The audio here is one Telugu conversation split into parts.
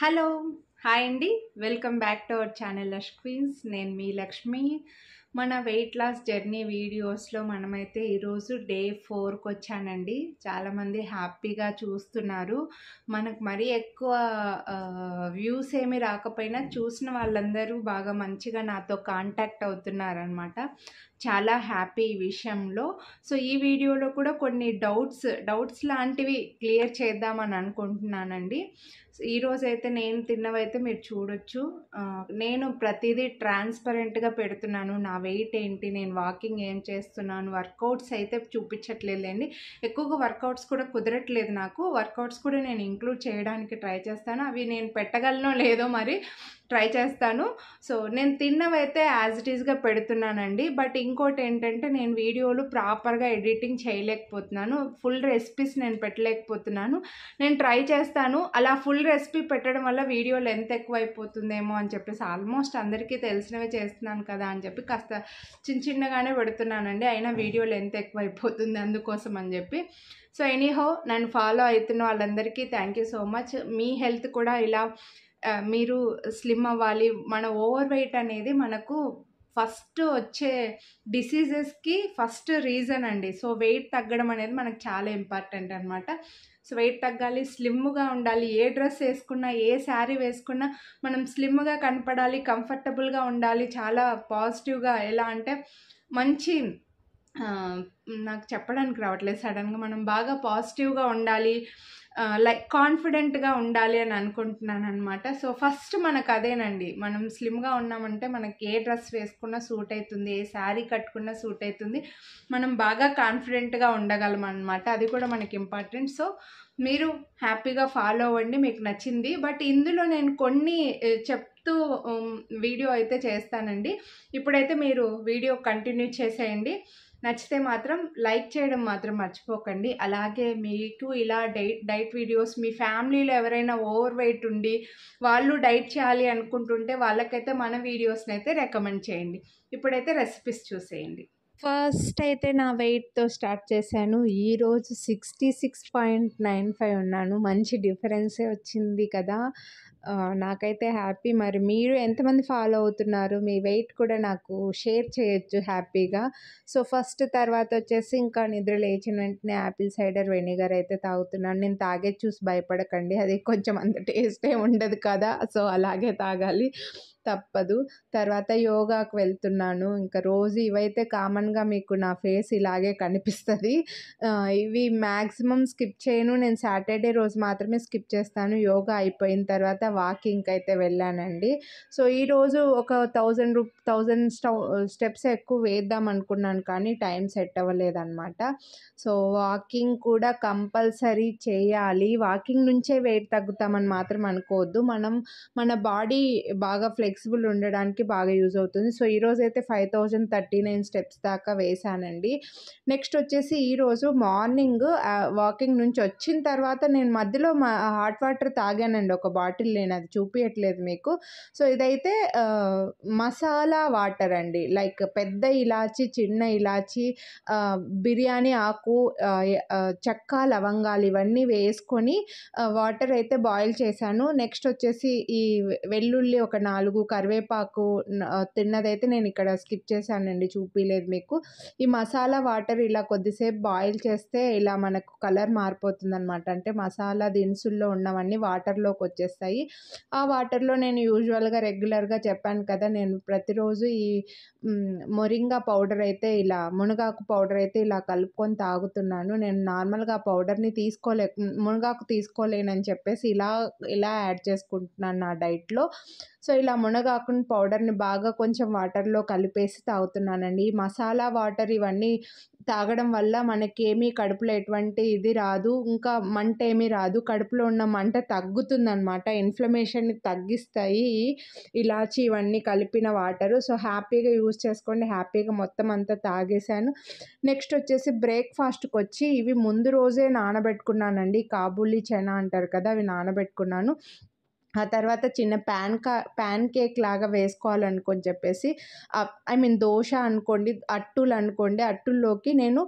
హలో హాయ్ అండి welcome back to our channel lush queens నేను మీ లక్ష్మి మన వెయిట్ లాస్ జర్నీ వీడియోస్లో మనమైతే ఈరోజు డే ఫోర్కి వచ్చానండి చాలామంది హ్యాపీగా చూస్తున్నారు మనకు మరీ ఎక్కువ వ్యూస్ ఏమి రాకపోయినా చూసిన వాళ్ళందరూ బాగా మంచిగా నాతో కాంటాక్ట్ అవుతున్నారనమాట చాలా హ్యాపీ విషయంలో సో ఈ వీడియోలో కూడా కొన్ని డౌట్స్ డౌట్స్ లాంటివి క్లియర్ చేద్దామని అనుకుంటున్నానండి ఈరోజైతే నేను తిన్నవైతే మీరు చూడొచ్చు నేను ప్రతిదీ ట్రాన్స్పరెంట్గా పెడుతున్నాను నా వెయిట్ ఏంటి నేను వాకింగ్ ఏం చేస్తున్నాను వర్కౌట్స్ అయితే చూపించట్లేదు అండి ఎక్కువగా వర్కౌట్స్ కూడా కుదరట్లేదు నాకు వర్కౌట్స్ కూడా నేను ఇంక్లూడ్ చేయడానికి ట్రై చేస్తాను అవి నేను పెట్టగలనో లేదో మరి ట్రై చేస్తాను సో నేను తిన్నవైతే యాజ్ ఇట్ ఈస్గా పెడుతున్నానండి బట్ ఇంకోటి ఏంటంటే నేను వీడియోలు ప్రాపర్గా ఎడిటింగ్ చేయలేకపోతున్నాను ఫుల్ రెసిపీస్ నేను పెట్టలేకపోతున్నాను నేను ట్రై చేస్తాను అలా ఫుల్ రెసిపీ పెట్టడం వల్ల వీడియో లెంత్ ఎక్కువైపోతుందేమో అని చెప్పేసి ఆల్మోస్ట్ అందరికీ తెలిసినవే చేస్తున్నాను కదా అని చెప్పి కాస్త చిన్న చిన్నగానే పెడుతున్నానండి అయినా వీడియో లెంత్ ఎక్కువైపోతుంది అందుకోసం అని చెప్పి సో ఎనీహో నన్ను ఫాలో అవుతున్న వాళ్ళందరికీ థ్యాంక్ యూ సో మచ్ మీ హెల్త్ కూడా ఇలా మీరు స్లిమ్ అవ్వాలి మన ఓవర్ వెయిట్ అనేది మనకు ఫస్ట్ వచ్చే డిసీజెస్కి ఫస్ట్ రీజన్ అండి సో వెయిట్ తగ్గడం అనేది మనకు చాలా ఇంపార్టెంట్ అనమాట సో వెయిట్ తగ్గాలి స్లిమ్గా ఉండాలి ఏ డ్రెస్ వేసుకున్నా ఏ శారీ వేసుకున్నా మనం స్లిమ్గా కనపడాలి కంఫర్టబుల్గా ఉండాలి చాలా పాజిటివ్గా ఎలా అంటే మంచి నాకు చెప్పడానికి రావట్లేదు సడన్గా మనం బాగా పాజిటివ్గా ఉండాలి లైక్ కాన్ఫిడెంట్గా ఉండాలి అని అనుకుంటున్నాను అనమాట సో ఫస్ట్ మనకు అదేనండి మనం స్లిమ్గా ఉన్నామంటే మనకి ఏ డ్రెస్ వేసుకున్నా సూట్ అవుతుంది ఏ శారీ కట్టుకున్నా సూట్ అవుతుంది మనం బాగా కాన్ఫిడెంట్గా ఉండగలం అనమాట అది కూడా మనకి ఇంపార్టెంట్ సో మీరు హ్యాపీగా ఫాలో అవ్వండి మీకు నచ్చింది బట్ ఇందులో నేను కొన్ని చెప్ వీడియో అయితే చేస్తానండి ఇప్పుడైతే మీరు వీడియో కంటిన్యూ చేసేయండి నచ్చితే మాత్రం లైక్ చేయడం మాత్రం మర్చిపోకండి అలాగే మీకు ఇలా డైట్ డైట్ వీడియోస్ మీ ఫ్యామిలీలో ఎవరైనా ఓవర్ వెయిట్ ఉండి వాళ్ళు డైట్ చేయాలి అనుకుంటుంటే వాళ్ళకైతే మన వీడియోస్ని అయితే రికమెండ్ చేయండి ఇప్పుడైతే రెసిపీస్ చూసేయండి ఫస్ట్ అయితే నా వెయిట్తో స్టార్ట్ చేశాను ఈరోజు sixty six point nine five ఉన్నాను మంచి డిఫరెన్సే వచ్చింది కదా నాకైతే హ్యాపీ మరి మీరు ఎంతమంది ఫాలో అవుతున్నారు మీ వెయిట్ కూడా నాకు షేర్ చేయొచ్చు హ్యాపీగా సో ఫస్ట్ తర్వాత వచ్చేసి ఇంకా నిద్ర లేచిన వెంటనే యాపిల్ సైడర్ వెనిగర్ అయితే తాగుతున్నాను నేను తాగే చూసి భయపడకండి అది కొంచెం అంత టేస్టే ఉండదు కదా సో అలాగే తాగాలి తప్పదు తర్వాత యోగాకు వెళ్తున్నాను ఇంకా రోజు ఇవైతే కామన్గా మీకు నా ఫేస్ ఇలాగే కనిపిస్తుంది ఇవి మ్యాక్సిమం స్కిప్ చేయను నేను సాటర్డే రోజు మాత్రమే స్కిప్ చేస్తాను యోగా అయిపోయిన తర్వాత వాకింగ్కి అయితే వెళ్ళానండి సో ఈరోజు ఒక థౌజండ్ రూప్ థౌజండ్ స్టెప్స్ ఎక్కువ వేద్దాం అనుకున్నాను కానీ టైం సెట్ అవ్వలేదన్నమాట సో వాకింగ్ కూడా కంపల్సరీ చేయాలి వాకింగ్ నుంచే వెయిట్ తగ్గుతామని మాత్రం అనుకోవద్దు మనం మన బాడీ బాగా ఫ్లెక్స్ ఫ్లెక్సిబుల్ ఉండడానికి బాగా యూజ్ అవుతుంది సో ఈరోజు అయితే five thousand thirty nine steps దాకా వేశానండి నెక్స్ట్ వచ్చేసి ఈరోజు మార్నింగ్ వాకింగ్ నుంచి వచ్చిన తర్వాత నేను మధ్యలో మా హాట్ వాటర్ తాగానండి ఒక బాటిల్ నేను అది చూపించట్లేదు మీకు సో ఇదైతే మసాలా వాటర్ అండి లైక్ పెద్ద ఇలాచి చిన్న ఇలాచి బిర్యానీ ఆకు చెక్క లవంగాలు ఇవన్నీ వేసుకొని వాటర్ అయితే బాయిల్ చేశాను నెక్స్ట్ వచ్చేసి ఈ వెల్లుల్లి ఒక నాలుగు కరివేపాకు తిన్నదైతే నేను ఇక్కడ స్కిప్ చేశానండి చూపించలేదు మీకు ఈ మసాలా వాటర్ ఇలా కొద్దిసేపు బాయిల్ చేస్తే ఇలా మనకు కలర్ మారిపోతుంది అనమాట అంటే మసాలా దినుసుల్లో ఉన్నవన్నీ వాటర్లోకి వచ్చేస్తాయి ఆ వాటర్లో నేను యూజువల్గా రెగ్యులర్గా చెప్పాను కదా నేను ప్రతిరోజు ఈ మొరింగా పౌడర్ అయితే ఇలా మునగాకు పౌడర్ అయితే ఇలా కలుపుకొని తాగుతున్నాను నేను నార్మల్గా పౌడర్ని తీసుకోలే మునగాకు తీసుకోలేనని చెప్పేసి ఇలా ఇలా యాడ్ చేసుకుంటున్నాను నా డైట్లో సో ఇలా మునగాకుని పౌడర్ని బాగా కొంచెం వాటర్లో కలిపేసి తాగుతున్నానండి ఈ మసాలా వాటర్ ఇవన్నీ తాగడం వల్ల మనకేమీ కడుపులో ఎటువంటి ఇది రాదు ఇంకా మంట ఏమీ రాదు కడుపులో ఉన్న మంట తగ్గుతుందనమాట ఇన్ఫ్లమేషన్ని తగ్గిస్తాయి ఇలాచి ఇవన్నీ కలిపిన వాటర్ సో హ్యాపీగా యూజ్ చేసుకోండి హ్యాపీగా మొత్తం అంతా తాగేశాను నెక్స్ట్ వచ్చేసి బ్రేక్ఫాస్ట్కి వచ్చి ఇవి ముందు రోజే నానబెట్టుకున్నానండి కాబూలీ చెనా అంటారు కదా అవి నానబెట్టుకున్నాను ఆ తర్వాత చిన్న ప్యాన్ కా ప్యాన్ కేక్ లాగా వేసుకోవాలనుకొని చెప్పేసి ఐ మీన్ దోశ అనుకోండి అట్టులు అనుకోండి అట్టుల్లోకి నేను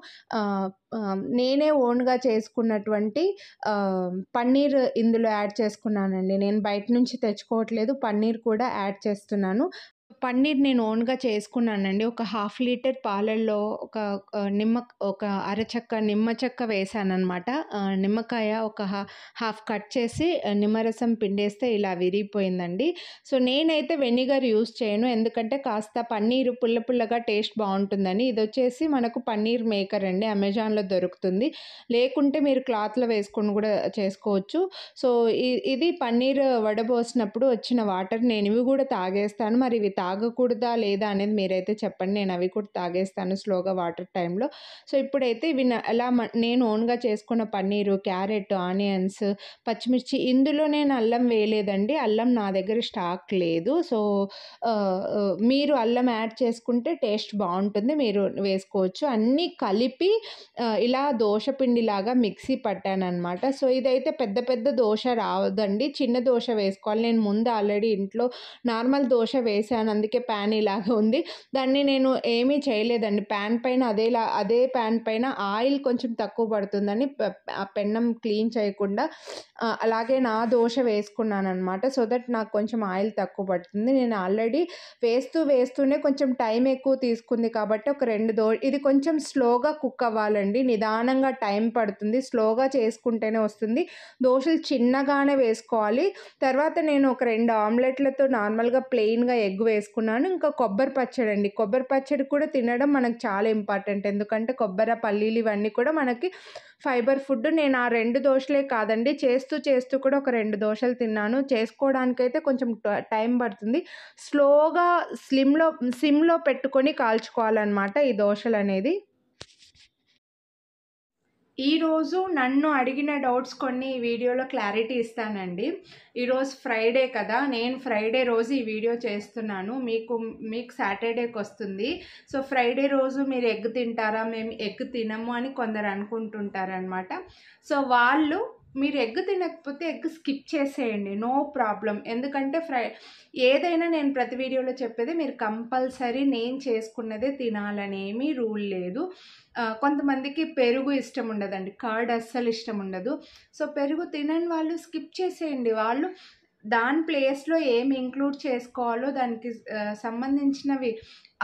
నేనే ఓన్గా చేసుకున్నటువంటి పన్నీర్ ఇందులో యాడ్ చేసుకున్నానండి నేను బయట నుంచి తెచ్చుకోవట్లేదు పన్నీర్ కూడా యాడ్ చేస్తున్నాను పన్నీర్ నేను ఓన్గా చేసుకున్నానండి ఒక హాఫ్ లీటర్ పాలల్లో ఒక నిమ్మ ఒక అరచక్క నిమ్మ చెక్క అనమాట నిమ్మకాయ ఒక హాఫ్ కట్ చేసి నిమ్మరసం పిండేస్తే ఇలా విరిగిపోయిందండి సో నేనైతే వెనిగర్ యూస్ చేయను ఎందుకంటే కాస్త పన్నీరు పుల్ల పుల్లగా టేస్ట్ బాగుంటుందని ఇది వచ్చేసి మనకు పన్నీర్ మేకర్ అండి అమెజాన్లో దొరుకుతుంది లేకుంటే మీరు క్లాత్లో వేసుకొని కూడా చేసుకోవచ్చు సో ఇది పన్నీర్ వడబోసినప్పుడు వచ్చిన వాటర్ నేను ఇవి కూడా తాగేస్తాను మరి ఇవి తా తాగకూడదా లేదా అనేది మీరైతే చెప్పండి నేను అవి కూడా తాగేస్తాను స్లోగా వాటర్ టైంలో సో ఇప్పుడైతే ఇవి ఎలా నేను ఓన్గా చేసుకున్న పన్నీరు క్యారెట్ ఆనియన్స్ పచ్చిమిర్చి ఇందులో నేను అల్లం వేయలేదండి అల్లం నా దగ్గర స్టాక్ లేదు సో మీరు అల్లం యాడ్ చేసుకుంటే టేస్ట్ బాగుంటుంది మీరు వేసుకోవచ్చు అన్నీ కలిపి ఇలా దోశ మిక్సీ పట్టాను అనమాట సో ఇదైతే పెద్ద పెద్ద దోశ రావదండి చిన్న దోశ వేసుకోవాలి నేను ముందు ఆల్రెడీ ఇంట్లో నార్మల్ దోశ వేసాను అందుకే ప్యాన్ ఇలాగా ఉంది దాన్ని నేను ఏమీ చేయలేదండి ప్యాన్ పైన అదేలా అదే ప్యాన్ పైన ఆయిల్ కొంచెం తక్కువ పడుతుందని ఆ పెన్నం క్లీన్ చేయకుండా అలాగే నా దోశ వేసుకున్నాను అనమాట సో దట్ నాకు కొంచెం ఆయిల్ తక్కువ పడుతుంది నేను ఆల్రెడీ వేస్తూ వేస్తూనే కొంచెం టైం ఎక్కువ తీసుకుంది కాబట్టి ఒక రెండు దో ఇది కొంచెం స్లోగా కుక్ అవ్వాలండి నిదానంగా టైం పడుతుంది స్లోగా చేసుకుంటేనే వస్తుంది దోశలు చిన్నగానే వేసుకోవాలి తర్వాత నేను ఒక రెండు ఆమ్లెట్లతో నార్మల్గా ప్లెయిన్గా ఎగ్ వేసుకు చేసుకున్నాను ఇంకా కొబ్బరి పచ్చడి అండి కొబ్బరి పచ్చడి కూడా తినడం మనకు చాలా ఇంపార్టెంట్ ఎందుకంటే కొబ్బరి పల్లీలు ఇవన్నీ కూడా మనకి ఫైబర్ ఫుడ్ నేను ఆ రెండు దోశలే కాదండి చేస్తూ చేస్తూ కూడా ఒక రెండు దోశలు తిన్నాను చేసుకోవడానికైతే కొంచెం టైం పడుతుంది స్లోగా స్లిమ్లో సిమ్లో పెట్టుకొని కాల్చుకోవాలన్నమాట ఈ దోశలు అనేది ఈరోజు నన్ను అడిగిన డౌట్స్ కొన్ని ఈ వీడియోలో క్లారిటీ ఇస్తానండి ఈరోజు ఫ్రైడే కదా నేను ఫ్రైడే రోజు ఈ వీడియో చేస్తున్నాను మీకు మీకు సాటర్డేకి వస్తుంది సో ఫ్రైడే రోజు మీరు ఎగ్ తింటారా మేము ఎగ్ తినము అని కొందరు అనుకుంటుంటారనమాట సో వాళ్ళు మీరు ఎగ్ తినకపోతే ఎగ్ స్కిప్ చేసేయండి నో ప్రాబ్లం ఎందుకంటే ఫ్రై ఏదైనా నేను ప్రతి వీడియోలో చెప్పేది మీరు కంపల్సరీ నేను చేసుకున్నదే తినాలనేమి రూల్ లేదు కొంతమందికి పెరుగు ఇష్టం ఉండదండి కర్డ్ అస్సలు ఇష్టం ఉండదు సో పెరుగు తినని వాళ్ళు స్కిప్ చేసేయండి వాళ్ళు దాని ప్లేస్లో ఏమి ఇంక్లూడ్ చేసుకోవాలో దానికి సంబంధించినవి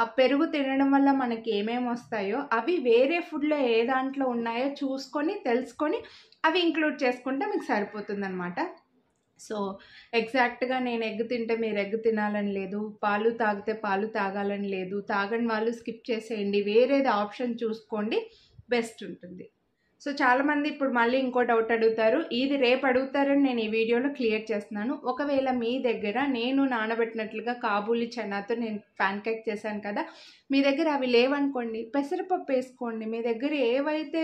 ఆ పెరుగు తినడం వల్ల మనకి ఏమేమి వస్తాయో అవి వేరే ఫుడ్లో ఏ దాంట్లో ఉన్నాయో చూసుకొని తెలుసుకొని అవి ఇంక్లూడ్ చేసుకుంటే మీకు సరిపోతుందనమాట సో ఎగ్జాక్ట్గా నేను ఎగ్ తింటే మీరు ఎగ్ తినాలని లేదు పాలు తాగితే పాలు తాగాలని లేదు తాగని వాళ్ళు స్కిప్ చేసేయండి వేరేది ఆప్షన్ చూసుకోండి బెస్ట్ ఉంటుంది సో చాలామంది ఇప్పుడు మళ్ళీ ఇంకో డౌట్ అడుగుతారు ఇది రేపు అడుగుతారని నేను ఈ వీడియోలో క్లియర్ చేస్తున్నాను ఒకవేళ మీ దగ్గర నేను నానబెట్టినట్లుగా కాబూలి చనాతో నేను ప్యాన్ కేక్ చేశాను కదా మీ దగ్గర అవి లేవనుకోండి పెసరపప్పు వేసుకోండి మీ దగ్గర ఏవైతే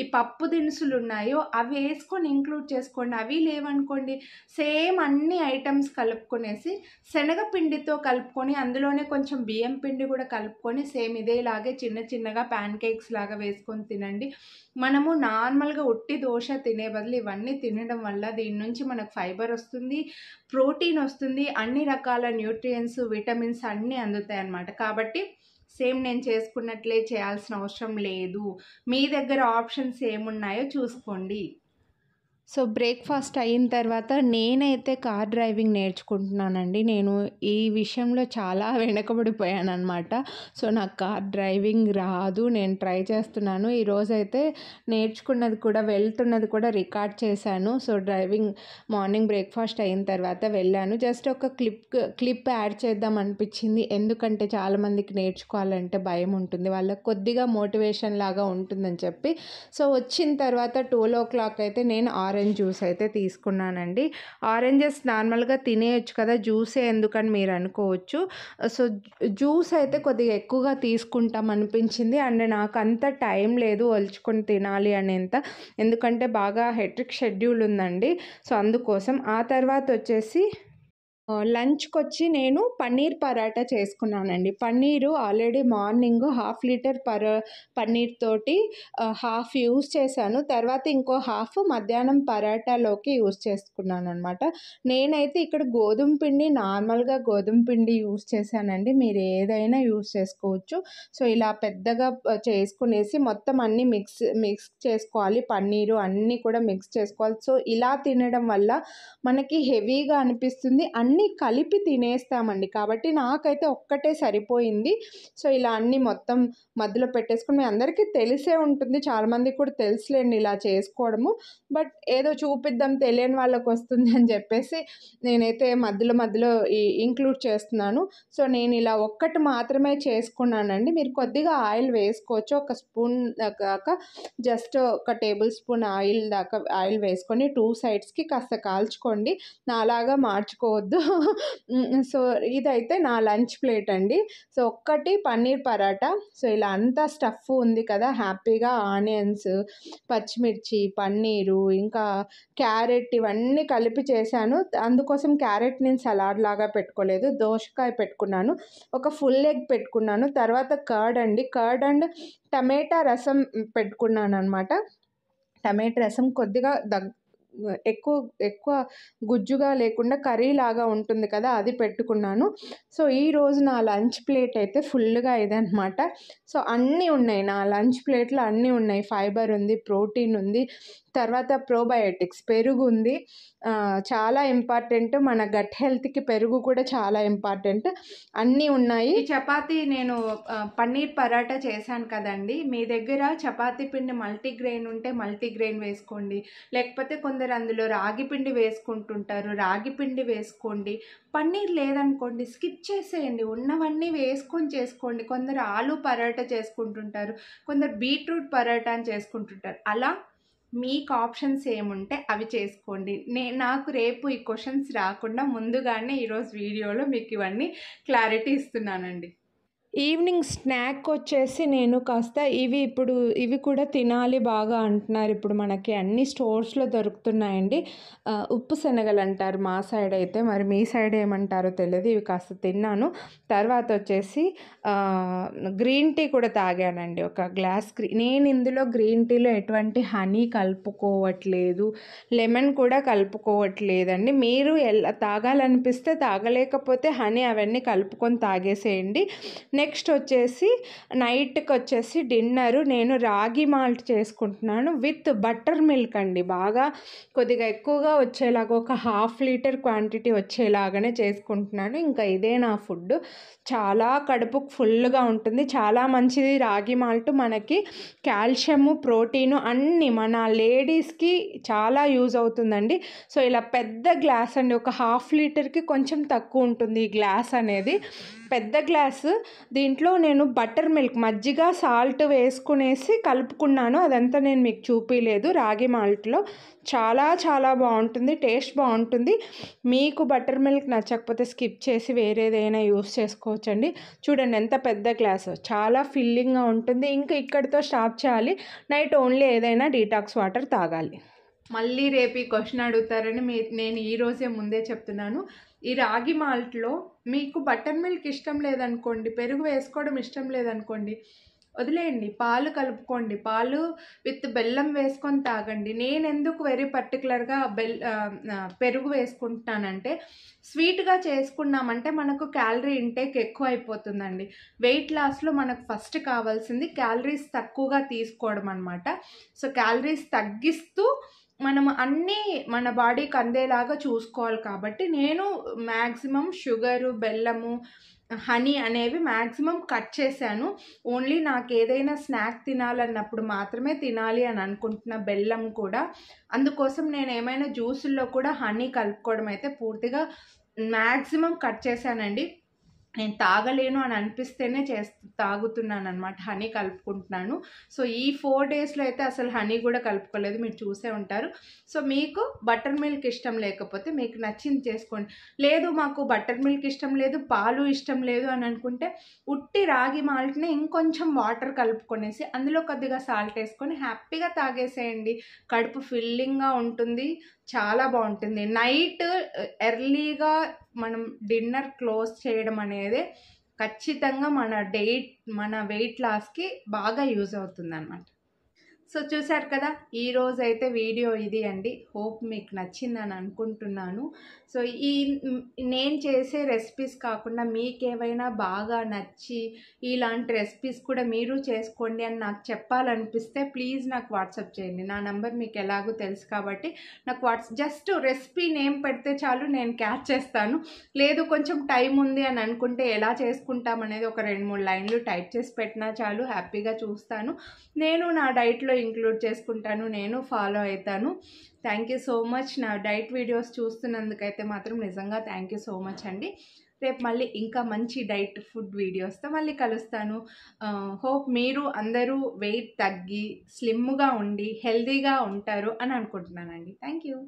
ఈ పప్పు దినుసులు ఉన్నాయో అవి వేసుకొని ఇంక్లూడ్ చేసుకోండి అవి లేవనుకోండి సేమ్ అన్ని ఐటమ్స్ కలుపుకునేసి శనగపిండితో కలుపుకొని అందులోనే కొంచెం బియ్యం పిండి కూడా కలుపుకొని సేమ్ ఇదేలాగే చిన్న చిన్నగా ప్యాన్ కేక్స్ లాగా వేసుకొని తినండి మనము మనము నార్మల్గా ఉట్టి దోశ తినే బదులు ఇవన్నీ తినడం వల్ల దీని నుంచి మనకు ఫైబర్ వస్తుంది ప్రోటీన్ వస్తుంది అన్ని రకాల న్యూట్రియన్స్ విటమిన్స్ అన్నీ అందుతాయి అన్నమాట కాబట్టి సేమ్ నేను చేసుకున్నట్లే చేయాల్సిన అవసరం లేదు మీ దగ్గర ఆప్షన్స్ ఏమున్నాయో చూసుకోండి సో బ్రేక్ఫాస్ట్ అయిన తర్వాత నేనైతే కార్ డ్రైవింగ్ నేర్చుకుంటున్నానండి నేను ఈ విషయంలో చాలా వెనకబడిపోయాను అనమాట సో నాకు కార్ డ్రైవింగ్ రాదు నేను ట్రై చేస్తున్నాను ఈరోజు అయితే నేర్చుకున్నది కూడా వెళ్తున్నది కూడా రికార్డ్ చేశాను సో డ్రైవింగ్ మార్నింగ్ బ్రేక్ఫాస్ట్ అయిన తర్వాత వెళ్ళాను జస్ట్ ఒక క్లిప్ క్లిప్ యాడ్ చేద్దాం అనిపించింది ఎందుకంటే చాలామందికి నేర్చుకోవాలంటే భయం ఉంటుంది వాళ్ళకి కొద్దిగా మోటివేషన్ లాగా ఉంటుందని చెప్పి సో వచ్చిన తర్వాత టూలో క్లాక్ అయితే నేను ఆర్ ఆరెంజ్ జ్యూస్ అయితే తీసుకున్నానండి ఆరెంజెస్ నార్మల్గా తినేయచ్చు కదా జ్యూసే ఎందుకని మీరు అనుకోవచ్చు సో జ్యూస్ అయితే కొద్దిగా ఎక్కువగా తీసుకుంటాం అనిపించింది అండ్ నాకు అంత టైం లేదు ఒలుచుకొని తినాలి అనేంత ఎందుకంటే బాగా హెట్రిక్ షెడ్యూల్ ఉందండి సో అందుకోసం ఆ తర్వాత వచ్చేసి లంచ్కి వచ్చి నేను పన్నీర్ పరాటా చేసుకున్నానండి paneer already morning half litre పర పన్నీర్ తోటి హాఫ్ యూస్ చేశాను తర్వాత ఇంకో హాఫ్ మధ్యాహ్నం పరాటాలోకి యూస్ చేసుకున్నాను అనమాట నేనైతే ఇక్కడ గోధుమ పిండి నార్మల్గా గోధుమ పిండి యూస్ చేశానండి మీరు ఏదైనా యూస్ చేసుకోవచ్చు సో ఇలా పెద్దగా చేసుకునేసి మొత్తం అన్నీ మిక్స్ మిక్స్ చేసుకోవాలి పన్నీరు అన్నీ కూడా మిక్స్ చేసుకోవాలి సో ఇలా తినడం వల్ల మనకి హెవీగా అనిపిస్తుంది అన్ని అన్నీ కలిపి తినేస్తామండి కాబట్టి నాకైతే ఒక్కటే సరిపోయింది సో ఇలా అన్నీ మొత్తం మధ్యలో పెట్టేసుకుని మీ అందరికీ తెలిసే ఉంటుంది చాలామందికి కూడా తెలుసులేండి ఇలా చేసుకోవడము బట్ ఏదో చూపిద్దాం తెలియని వాళ్ళకి వస్తుంది అని చెప్పేసి నేనైతే మధ్యలో మధ్యలో ఇంక్లూడ్ చేస్తున్నాను సో నేను ఇలా ఒక్కటి మాత్రమే చేసుకున్నానండి మీరు కొద్దిగా ఆయిల్ వేసుకోవచ్చు ఒక స్పూన్ దాకా జస్ట్ ఒక టేబుల్ స్పూన్ ఆయిల్ దాకా ఆయిల్ వేసుకొని టూ సైడ్స్కి కాస్త కాల్చుకోండి నాలాగా మార్చుకోవద్దు సో ఇదైతే నా లంచ్ ప్లేట్ అండి సో ఒక్కటి పన్నీర్ పరాటా సో ఇలా అంతా స్టఫ్ ఉంది కదా హ్యాపీగా ఆనియన్స్ పచ్చిమిర్చి పన్నీరు ఇంకా క్యారెట్ ఇవన్నీ కలిపి చేశాను అందుకోసం క్యారెట్ నేను సలాడ్ లాగా పెట్టుకోలేదు దోసకాయ పెట్టుకున్నాను ఒక ఫుల్ ఎగ్ పెట్టుకున్నాను తర్వాత కర్డ్ అండి కర్డ్ అండ్ టమాటా రసం పెట్టుకున్నాను అనమాట టమాటా రసం కొద్దిగా దగ్గ ఎక్కువ ఎక్కువ గుజ్జుగా లేకుండా కర్రీ లాగా ఉంటుంది కదా అది పెట్టుకున్నాను సో ఈరోజు నా లంచ్ ప్లేట్ అయితే ఫుల్గా ఇదనమాట సో అన్నీ ఉన్నాయి నా లంచ్ ప్లేట్లో అన్నీ ఉన్నాయి ఫైబర్ ఉంది ప్రోటీన్ ఉంది తర్వాత ప్రోబయోటిక్స్ పెరుగు ఉంది చాలా ఇంపార్టెంట్ మన గట్ హెల్త్కి పెరుగు కూడా చాలా ఇంపార్టెంట్ అన్నీ ఉన్నాయి చపాతి నేను పన్నీర్ పరాటా చేశాను కదండి మీ దగ్గర చపాతీ పిండి మల్టీగ్రెయిన్ ఉంటే మల్టీగ్రెయిన్ వేసుకోండి లేకపోతే కొంత కొందరు అందులో రాగి పిండి వేసుకుంటుంటారు రాగి పిండి వేసుకోండి పన్నీర్ లేదనుకోండి స్కిప్ చేసేయండి ఉన్నవన్నీ వేసుకొని చేసుకోండి కొందరు ఆలు పరోటా చేసుకుంటుంటారు కొందరు బీట్రూట్ పరాటా అని చేసుకుంటుంటారు అలా మీకు ఆప్షన్స్ ఏముంటే అవి చేసుకోండి నే నాకు రేపు ఈ క్వశ్చన్స్ రాకుండా ముందుగానే ఈరోజు వీడియోలో మీకు ఇవన్నీ క్లారిటీ ఇస్తున్నానండి ఈవినింగ్ స్నాక్ వచ్చేసి నేను కాస్త ఇవి ఇప్పుడు ఇవి కూడా తినాలి బాగా అంటున్నారు ఇప్పుడు మనకి అన్ని స్టోర్స్లో దొరుకుతున్నాయండి ఉప్పు శనగలు అంటారు మా సైడ్ అయితే మరి మీ సైడ్ ఏమంటారో తెలియదు ఇవి కాస్త తిన్నాను తర్వాత వచ్చేసి గ్రీన్ టీ కూడా తాగానండి ఒక గ్లాస్ గ్రీ నేను ఇందులో గ్రీన్ టీలో ఎటువంటి హనీ కలుపుకోవట్లేదు లెమన్ కూడా కలుపుకోవట్లేదండి మీరు ఎలా తాగాలనిపిస్తే తాగలేకపోతే హనీ అవన్నీ కలుపుకొని తాగేసేయండి నెక్స్ట్ నెక్స్ట్ వచ్చేసి నైట్కి వచ్చేసి డిన్నర్ నేను రాగి మాల్ట్ చేసుకుంటున్నాను విత్ బటర్ మిల్క్ అండి బాగా కొద్దిగా ఎక్కువగా వచ్చేలాగా ఒక హాఫ్ లీటర్ క్వాంటిటీ వచ్చేలాగానే చేసుకుంటున్నాను ఇంకా ఇదే నా ఫుడ్ చాలా కడుపు ఫుల్గా ఉంటుంది చాలా మంచిది రాగి మాల్ట్ మనకి కాల్షియము ప్రోటీను అన్నీ మన లేడీస్కి చాలా యూజ్ అవుతుందండి సో ఇలా పెద్ద గ్లాస్ అండి ఒక హాఫ్ లీటర్కి కొంచెం తక్కువ ఉంటుంది ఈ గ్లాస్ అనేది పెద్ద గ్లాసు దీంట్లో నేను బటర్ మిల్క్ మజ్జిగ సాల్ట్ వేసుకునేసి కలుపుకున్నాను అదంతా నేను మీకు చూపించలేదు రాగి మాల్ట్లో చాలా చాలా బాగుంటుంది టేస్ట్ బాగుంటుంది మీకు బటర్ మిల్క్ నచ్చకపోతే స్కిప్ చేసి వేరేదైనా యూస్ చేసుకోవచ్చండి చూడండి ఎంత పెద్ద గ్లాస్ చాలా ఫిల్లింగ్గా ఉంటుంది ఇంకా ఇక్కడితో స్టాప్ చేయాలి నైట్ ఓన్లీ ఏదైనా డీటాక్స్ వాటర్ తాగాలి మళ్ళీ రేపు ఈ క్వశ్చన్ అడుగుతారని మీ నేను ఈరోజే ముందే చెప్తున్నాను ఈ రాగి మాల్ట్లో మీకు బటర్ మిల్క్ ఇష్టం లేదనుకోండి పెరుగు వేసుకోవడం ఇష్టం లేదనుకోండి వదిలేయండి పాలు కలుపుకోండి పాలు విత్ బెల్లం వేసుకొని తాగండి నేను ఎందుకు వెరీ పర్టికులర్గా బెల్ పెరుగు వేసుకుంటున్నానంటే స్వీట్గా చేసుకున్నామంటే మనకు క్యాలరీ ఇంటేక్ ఎక్కువ అయిపోతుందండి వెయిట్ లాస్లో మనకు ఫస్ట్ కావాల్సింది క్యాలరీస్ తక్కువగా తీసుకోవడం అనమాట సో క్యాలరీస్ తగ్గిస్తూ మనం అన్నీ మన బాడీకి అందేలాగా చూసుకోవాలి కాబట్టి నేను మ్యాక్సిమం షుగరు బెల్లము హనీ అనేవి మ్యాక్సిమం కట్ చేశాను ఓన్లీ నాకు ఏదైనా స్నాక్ తినాలన్నప్పుడు మాత్రమే తినాలి అని అనుకుంటున్న బెల్లం కూడా అందుకోసం నేను ఏమైనా జ్యూసుల్లో కూడా హనీ కలుపుకోవడం అయితే పూర్తిగా మ్యాక్సిమం కట్ చేశానండి నేను తాగలేను అని అనిపిస్తేనే చేస్తూ తాగుతున్నాను అనమాట హనీ కలుపుకుంటున్నాను సో ఈ ఫోర్ డేస్లో అయితే అసలు హనీ కూడా కలుపుకోలేదు మీరు చూసే ఉంటారు సో మీకు బటర్ మిల్క్ ఇష్టం లేకపోతే మీకు నచ్చింది చేసుకోండి లేదు మాకు బటర్ మిల్క్ ఇష్టం లేదు పాలు ఇష్టం లేదు అని అనుకుంటే ఉట్టి రాగి మాల్ట్ని ఇంకొంచెం వాటర్ కలుపుకొనేసి అందులో కొద్దిగా సాల్ట్ వేసుకొని హ్యాపీగా తాగేసేయండి కడుపు ఫిల్లింగ్గా ఉంటుంది చాలా బాగుంటుంది నైట్ ఎర్లీగా మనం డిన్నర్ క్లోజ్ చేయడం అనేది ఖచ్చితంగా మన డైట్ మన వెయిట్ లాస్కి బాగా యూజ్ అవుతుంది అనమాట సో చూసారు కదా ఈరోజైతే వీడియో ఇది అండి హోప్ మీకు నచ్చిందని అనుకుంటున్నాను సో ఈ నేను చేసే రెసిపీస్ కాకుండా మీకేమైనా బాగా నచ్చి ఇలాంటి రెసిపీస్ కూడా మీరు చేసుకోండి అని నాకు చెప్పాలనిపిస్తే ప్లీజ్ నాకు వాట్సాప్ చేయండి నా నెంబర్ మీకు ఎలాగో తెలుసు కాబట్టి నాకు వాట్స్ జస్ట్ రెసిపీ నేమ్ పెడితే చాలు నేను క్యాచ్ చేస్తాను లేదు కొంచెం టైం ఉంది అని అనుకుంటే ఎలా చేసుకుంటాం అనేది ఒక రెండు మూడు లైన్లు టైప్ చేసి పెట్టినా చాలు హ్యాపీగా చూస్తాను నేను నా డైట్లో ఇంక్లూడ్ చేసుకుంటాను నేను ఫాలో అవుతాను థ్యాంక్ యూ సో మచ్ నా డైట్ వీడియోస్ చూస్తున్నందుకైతే మాత్రం నిజంగా థ్యాంక్ యూ సో మచ్ అండి రేపు మళ్ళీ ఇంకా మంచి డైట్ ఫుడ్ వీడియోస్తో మళ్ళీ కలుస్తాను హోప్ మీరు అందరూ వెయిట్ తగ్గి స్లిమ్గా ఉండి హెల్దీగా ఉంటారు అని అనుకుంటున్నానండి థ్యాంక్ యూ